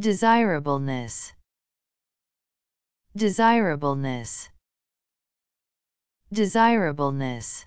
Desirableness. Desirableness. Desirableness.